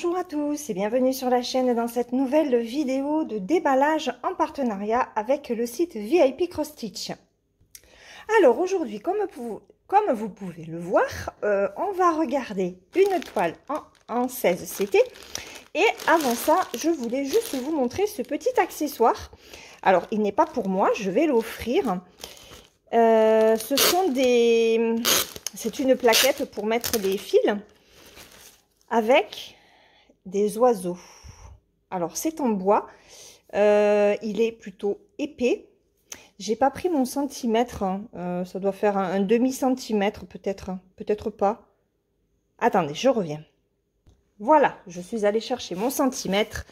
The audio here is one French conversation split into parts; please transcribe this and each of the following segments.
Bonjour à tous et bienvenue sur la chaîne dans cette nouvelle vidéo de déballage en partenariat avec le site VIP Cross Stitch. Alors aujourd'hui, comme, vous, pouvez le voir, euh, on va regarder une toile en, 16 CT. Et avant ça, je voulais juste vous montrer ce petit accessoire. Alors, il n'est pas pour moi, je vais l'offrir. Euh, ce sont des... C'est une plaquette pour mettre des fils avec des oiseaux. Alors c'est en bois, euh, il est plutôt épais. J'ai pas pris mon centimètre, hein. euh, ça doit faire un, demi-centimètre peut-être, hein. peut-être pas. Attendez, je reviens. Voilà, je suis allée chercher mon centimètre.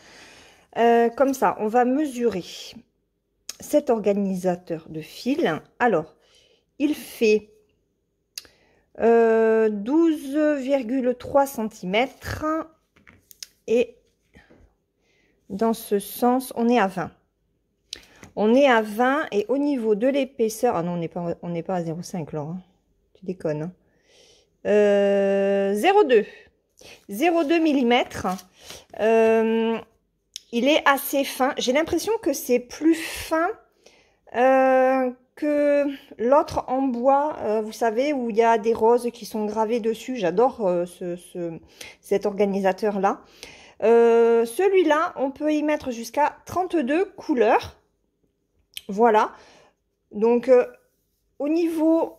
Euh, comme ça, on va mesurer cet organisateur de fil. Alors, il fait 12,3 cm et dans ce sens, on est à 20. On est à 20 et au niveau de l'épaisseur, ah non, on n'est pas, on pas à 0,5 là, hein. tu déconnes. 0,2. 0,2 mm. il est assez fin. J'ai l'impression que c'est plus fin euh, que l'autre en bois, euh, vous savez, où il y a des roses qui sont gravées dessus. J'adore euh, ce, cet organisateur-là. Euh, celui-là, on peut y mettre jusqu'à 32 couleurs. Voilà. Donc, au niveau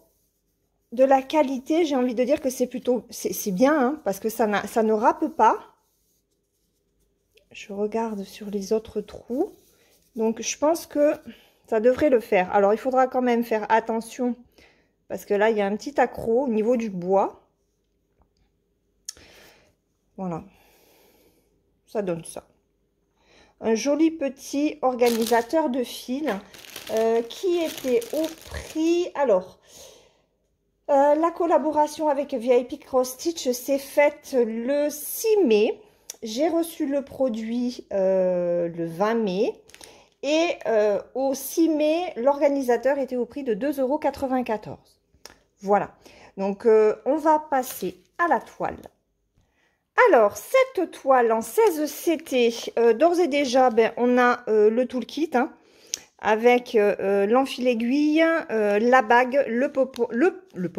de la qualité, j'ai envie de dire que c'est plutôt... C'est bien, hein, parce que ça, ça ne râpe pas. Je regarde sur les autres trous. Donc, je pense que ça devrait le faire. Alors, il faudra quand même faire attention parce que là, il y a un petit accroc au niveau du bois. Voilà. Ça donne ça. Un joli petit organisateur de fil euh, qui était au prix... Alors, euh, la collaboration avec VIP Cross Stitch s'est faite le 6 mai. J'ai reçu le produit euh, le 20 mai. Et euh, au 6 mai, l'organisateur était au prix de 2,94 euros. Voilà. Donc, euh, on va passer à la toile. Alors, cette toile en 16 CT, euh, d'ores et déjà, ben, on a le toolkit kit hein, avec l'enfile aiguille, la bague, le, popo, le, le,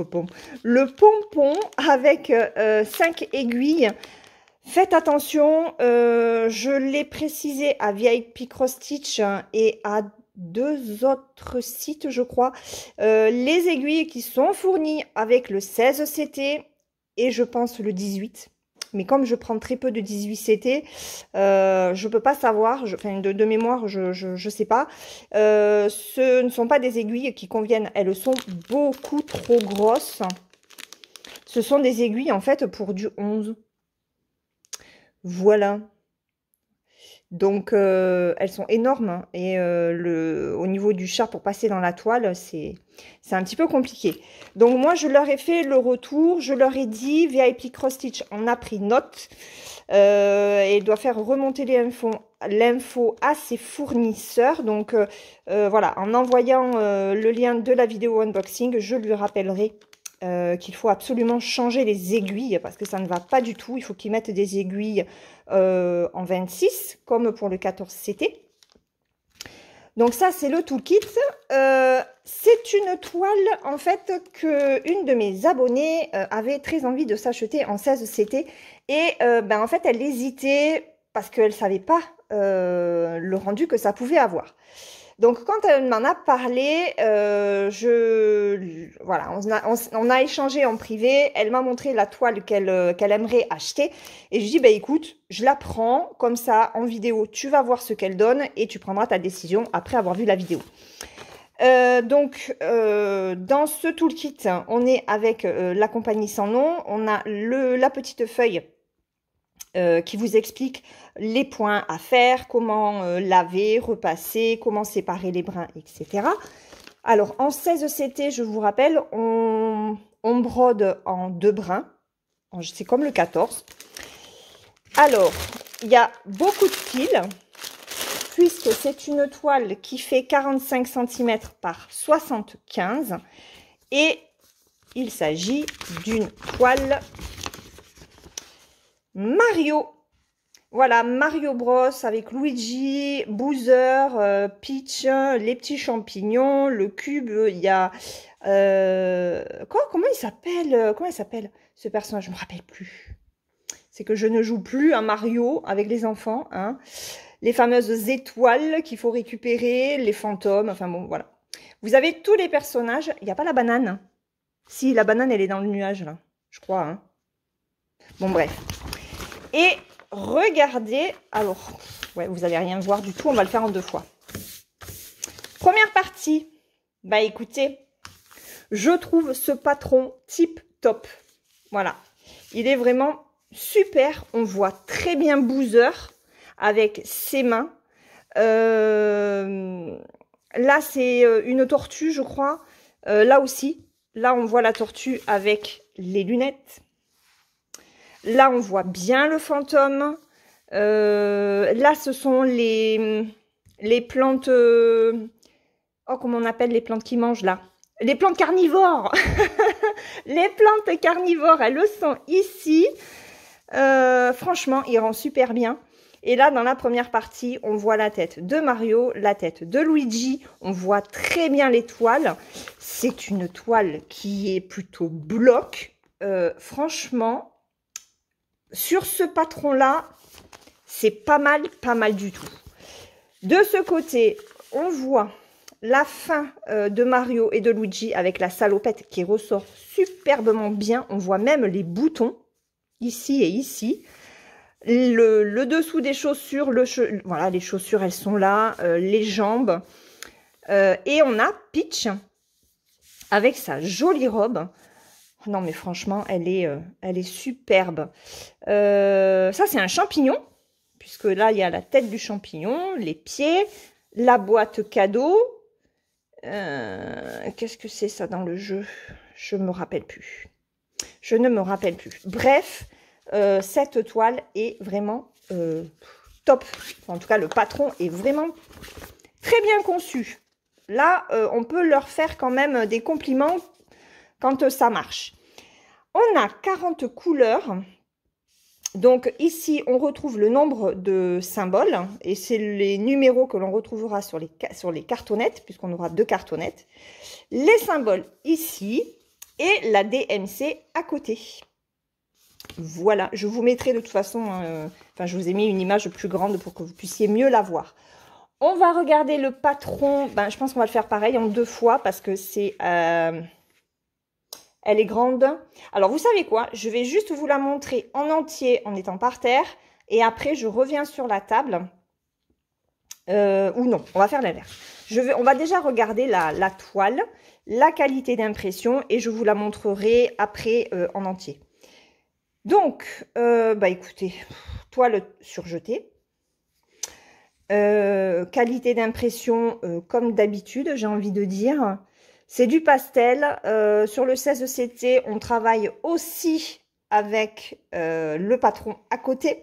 le pompon avec 5 aiguilles, Faites attention, euh, je l'ai précisé à VIP Cross Stitch hein, et à deux autres sites, je crois, euh, les aiguilles qui sont fournies avec le 16 CT et je pense le 18. Mais comme je prends très peu de 18 CT, euh, je ne peux pas savoir, enfin de, mémoire, je ne sais pas. ce ne sont pas des aiguilles qui conviennent, elles sont beaucoup trop grosses. Ce sont des aiguilles en fait pour du 11. Voilà. Donc euh, elles sont énormes hein, et euh, le, au niveau du char pour passer dans la toile, c'est un petit peu compliqué. Donc moi je leur ai fait le retour, je leur ai dit VIP Cross Stitch en a pris note euh, et doit faire remonter l'info à ses fournisseurs. Donc voilà, en envoyant le lien de la vidéo unboxing, je lui rappellerai euh, qu'il faut absolument changer les aiguilles parce que ça ne va pas du tout. Il faut qu'ils mettent des aiguilles euh, en 26 comme pour le 14CT. Donc ça, c'est le toolkit. Euh, c'est une toile, en fait, que une de mes abonnées avait très envie de s'acheter en 16 CT. Et ben, en fait, elle hésitait parce qu'elle ne savait pas le rendu que ça pouvait avoir. Donc quand elle m'en a parlé, euh, je voilà, on a, on, a, échangé en privé. Elle m'a montré la toile qu'elle euh, qu'elle aimerait acheter et je lui dis bah écoute, je la prends comme ça en vidéo. Tu vas voir ce qu'elle donne et tu prendras ta décision après avoir vu la vidéo. Euh, donc, dans ce toolkit, on est avec la compagnie sans nom. On a le, la petite feuille euh, qui vous explique les points à faire, comment euh, laver, repasser, comment séparer les brins, etc. Alors, en 16 CT, je vous rappelle, on, on brode en deux brins. C'est comme le 14. Alors, il y a beaucoup de fils, puisque c'est une toile qui fait 45 cm par 75. Et il s'agit d'une toile Mario. Voilà, Mario Bros avec Luigi, Boozer, euh, Peach, les petits champignons, le cube, euh, il y a... Euh, quoi Comment il s'appelle Comment il s'appelle ce personnage Je ne me rappelle plus. C'est que je ne joue plus à Mario avec les enfants. Hein. Les fameuses étoiles qu'il faut récupérer, les fantômes, enfin bon, voilà. Vous avez tous les personnages. Il n'y a pas la banane. Si, la banane, elle est dans le nuage, là. Je crois. Hein. Bon, bref. Et regardez, alors, vous n'allez rien voir du tout, on va le faire en deux fois. Première partie, bah écoutez, je trouve ce patron type top. Voilà, il est vraiment super, on voit très bien Boozer avec ses mains. Euh, là, c'est euh, une tortue, je crois. Euh, là aussi, là, on voit la tortue avec les lunettes. Là, on voit bien le fantôme. Euh, là, ce sont les, les plantes... Euh, oh, comment on appelle les plantes qui mangent là Les plantes carnivores Les plantes carnivores, elles le sont ici. Euh, franchement, il rend super bien. Et là, dans la première partie, on voit la tête de Mario, la tête de Luigi. On voit très bien les toiles. C'est une toile qui est plutôt bloc. franchement, sur ce patron-là, c'est pas mal, pas mal du tout. De ce côté, on voit la fin euh, de Mario et de Luigi avec la salopette qui ressort superbement bien. On voit même les boutons ici et ici. Le, dessous des chaussures, voilà, les chaussures, elles sont là, euh, les jambes. Euh, et on a Peach avec sa jolie robe non, mais franchement, elle est, euh, elle est superbe. Euh, ça, c'est un champignon, puisque là, il y a la tête du champignon, les pieds, la boîte cadeau. Euh, qu'est-ce que c'est ça dans le jeu Je me rappelle plus. Je ne me rappelle plus. Bref, cette toile est vraiment top. en tout cas, le patron est vraiment très bien conçu. Là, on peut leur faire quand même des compliments quand ça marche. On a 40 couleurs. Donc ici, on retrouve le nombre de symboles et c'est les numéros que l'on retrouvera sur les, sur les cartonnettes puisqu'on aura deux cartonnettes. Les symboles ici et la DMC à côté. Voilà, je vous mettrai de toute façon, euh, enfin je vous ai mis une image plus grande pour que vous puissiez mieux la voir. On va regarder le patron, ben, je pense qu'on va le faire pareil en deux fois parce que c'est... Euh, elle est grande. Alors vous savez quoi Je vais juste vous la montrer en entier en étant par terre. Et après, je reviens sur la table. Euh, ou non, on va faire l'inverse. Je vais, on va déjà regarder la, toile, la qualité d'impression et je vous la montrerai après euh, en entier. Donc, euh, bah écoutez, toile surjetée. qualité d'impression comme d'habitude, j'ai envie de dire. C'est du pastel. Euh, sur le 16 CT, on travaille aussi avec euh, le patron à côté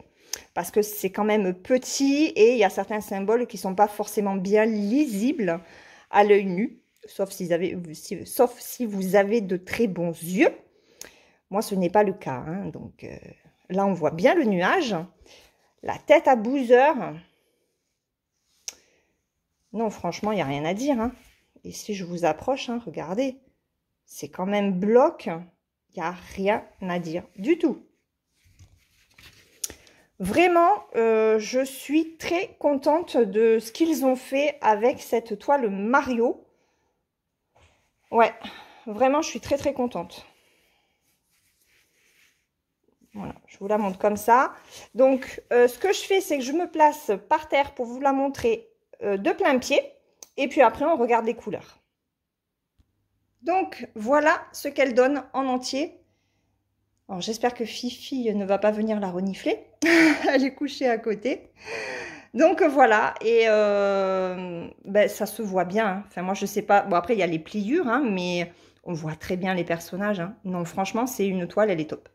parce que c'est quand même petit et il y a certains symboles qui ne sont pas forcément bien lisibles à l'œil nu, sauf, si vous avez, de très bons yeux. Moi, ce n'est pas le cas. Hein, donc euh, là, on voit bien le nuage. La tête à bouseur. Non, franchement, il n'y a rien à dire. Hein. Et si je vous approche, hein, regardez, c'est quand même bloc. Il n'y a rien à dire du tout. Vraiment, euh, je suis très contente de ce qu'ils ont fait avec cette toile Mario. Ouais, vraiment, je suis très très contente. Voilà, je vous la montre comme ça. Donc, euh, ce que je fais, c'est que je me place par terre pour vous la montrer euh, de plein pied. Et puis après, on regarde les couleurs. Donc voilà ce qu'elle donne en entier. j'espère que Fifi ne va pas venir la renifler. Elle est couchée à côté. Donc voilà, et euh, ben, ça se voit bien. Hein. Enfin moi je sais pas, bon après il y a les pliures, hein, mais on voit très bien les personnages. Hein. Non franchement c'est une toile, elle est top.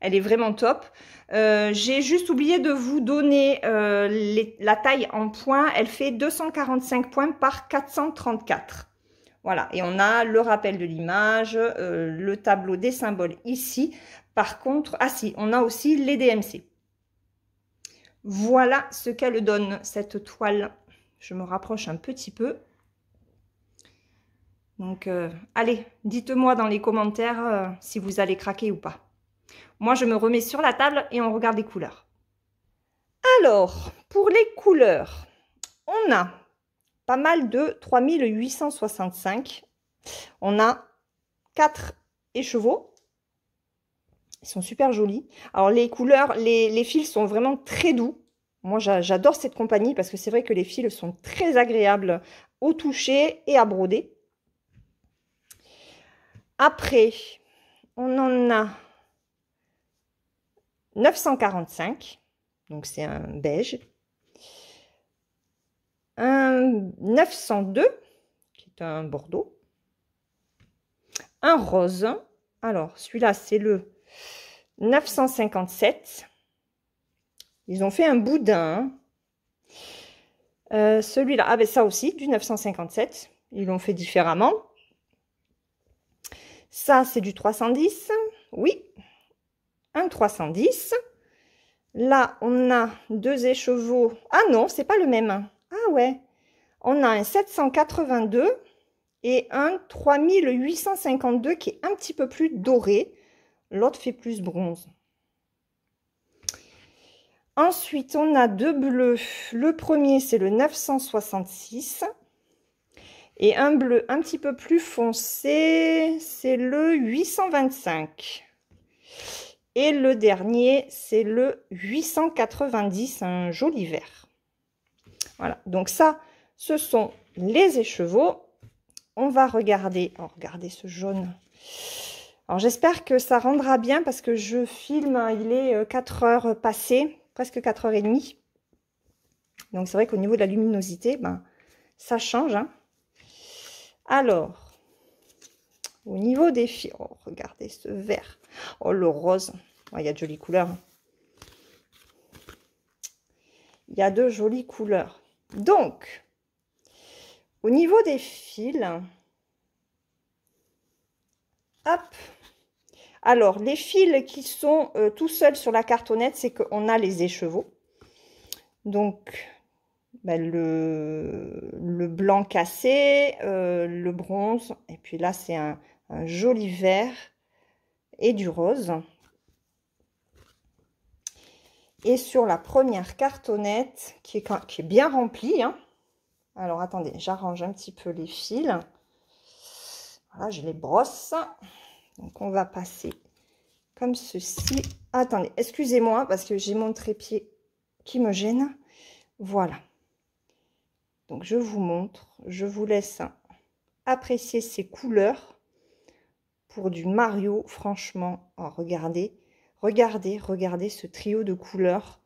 Elle est vraiment top. Euh, j'ai juste oublié de vous donner euh, la taille en points. Elle fait 245 points par 434. Voilà, et on a le rappel de l'image, euh, le tableau des symboles ici. Par contre, ah si, on a aussi les DMC. Voilà ce qu'elle donne, cette toile. Je me rapproche un petit peu. Donc, allez, dites-moi dans les commentaires si vous allez craquer ou pas. Moi, je me remets sur la table et on regarde les couleurs. Alors, pour les couleurs, on a pas mal de 3865. On a 4 échevaux. Ils sont super jolis. Alors, les couleurs, les, les fils sont vraiment très doux. Moi, j'adore cette compagnie parce que c'est vrai que les fils sont très agréables au toucher et à broder. Après, on en a 945, donc c'est un beige. Un 902, qui est un bordeaux. Un rose. Alors, celui-là, c'est le 957. Ils ont fait un boudin. Hein. Euh, celui-là, ah ben ça aussi, du 957. Ils l'ont fait différemment. Ça, c'est du 310. Oui, 310. Là, on a deux échevaux Ah non, c'est pas le même. Ah ouais. On a un 782 et un 3852 qui est un petit peu plus doré. L'autre fait plus bronze. Ensuite, on a deux bleus. Le premier, c'est le 966. Et un bleu un petit peu plus foncé, c'est le 825. Et le dernier, c'est le 890, un joli vert. Voilà, donc ça, ce sont les écheveaux. On va regarder, oh, regardez ce jaune. Alors j'espère que ça rendra bien parce que je filme, hein, il est 4 euh, heures passées, presque 4 heures et Donc c'est vrai qu'au niveau de la luminosité, ben, ça change. Hein. Alors, au niveau des fils, oh, regardez ce vert. Oh, le rose. Il y a de jolies couleurs. Hein. Il y a de jolies couleurs. Donc, au niveau des fils, hop. Alors, les fils qui sont euh, tout seuls sur la cartonnette, c'est qu'on a les écheveaux. Donc, ben, le, le, blanc cassé, euh, le bronze, et puis là, c'est un, un joli vert et du rose. Et sur la première cartonnette, qui est, qui est bien remplie, hein. alors attendez, j'arrange un petit peu les fils. Voilà, je les brosse. Donc on va passer comme ceci. Attendez, excusez-moi parce que j'ai mon trépied qui me gêne. Voilà. Donc je vous montre, je vous laisse apprécier ces couleurs du Mario, franchement, oh, regardez, regardez, regardez ce trio de couleurs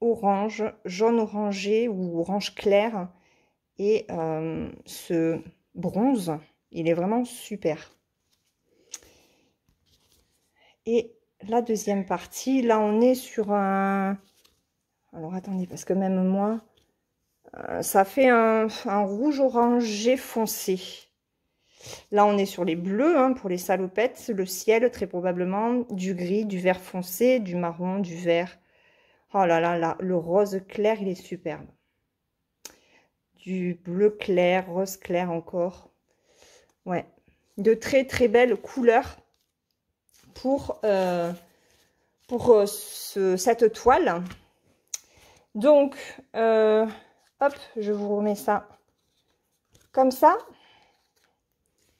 orange, jaune orangé ou orange clair et euh, ce bronze, il est vraiment super. Et la deuxième partie, là on est sur un... Alors attendez, parce que même moi, euh, ça fait un, un rouge orangé foncé. Là, on est sur les bleus hein, pour les salopettes. Le ciel, très probablement, du gris, du vert foncé, du marron, du vert. Oh là là là, le rose clair, il est superbe. Du bleu clair, rose clair encore. Ouais, de très très belles couleurs pour, euh, pour euh, cette toile. Donc, euh, hop, je vous remets ça comme ça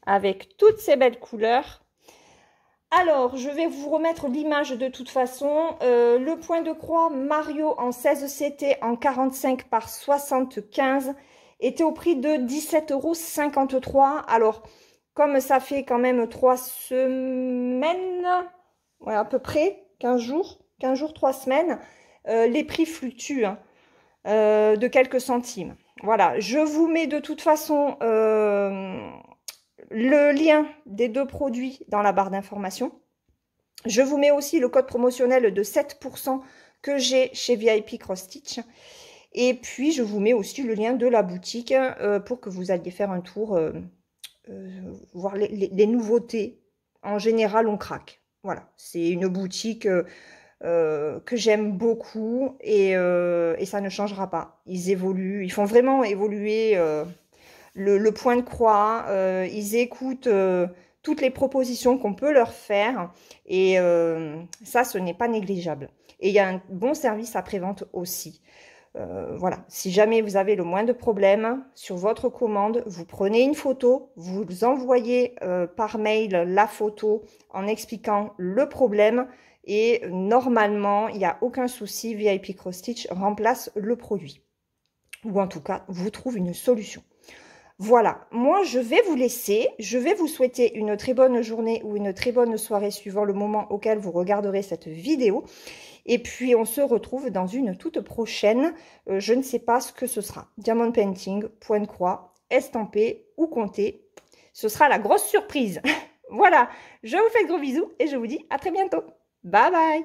avec toutes ces belles couleurs. Alors, je vais vous remettre l'image de toute façon. Euh, le point de croix Mario en 16 CT en 45 par 75 était au prix de 17,53 euros. Alors, comme ça fait quand même 3 semaines, ouais, à peu près, 15 jours, 15 jours, 3 semaines, euh, les prix fluctuent hein, euh, de quelques centimes. Voilà, je vous mets de toute façon le lien des deux produits dans la barre d'information. Je vous mets aussi le code promotionnel de 7% que j'ai chez VIP Cross Stitch. Et puis, je vous mets aussi le lien de la boutique euh, pour que vous alliez faire un tour, euh, euh, voir les, nouveautés. En général, on craque. Voilà, c'est une boutique que j'aime beaucoup et, ça ne changera pas. Ils évoluent, ils font vraiment évoluer le, point de croix, euh, ils écoutent euh, toutes les propositions qu'on peut leur faire et euh, ça, ce n'est pas négligeable. Et il y a un bon service après-vente aussi. voilà, si jamais vous avez le moins de problèmes sur votre commande, vous prenez une photo, vous envoyez par mail la photo en expliquant le problème et normalement, il n'y a aucun souci, VIP Cross Stitch remplace le produit ou en tout cas vous trouve une solution. Voilà, moi je vais vous laisser, je vais vous souhaiter une très bonne journée ou une très bonne soirée suivant le moment auquel vous regarderez cette vidéo. Et puis on se retrouve dans une toute prochaine, euh, je ne sais pas ce que ce sera, diamond painting, point de croix, estampé ou compté. Ce sera la grosse surprise. voilà, je vous fais de gros bisous et je vous dis à très bientôt. Bye bye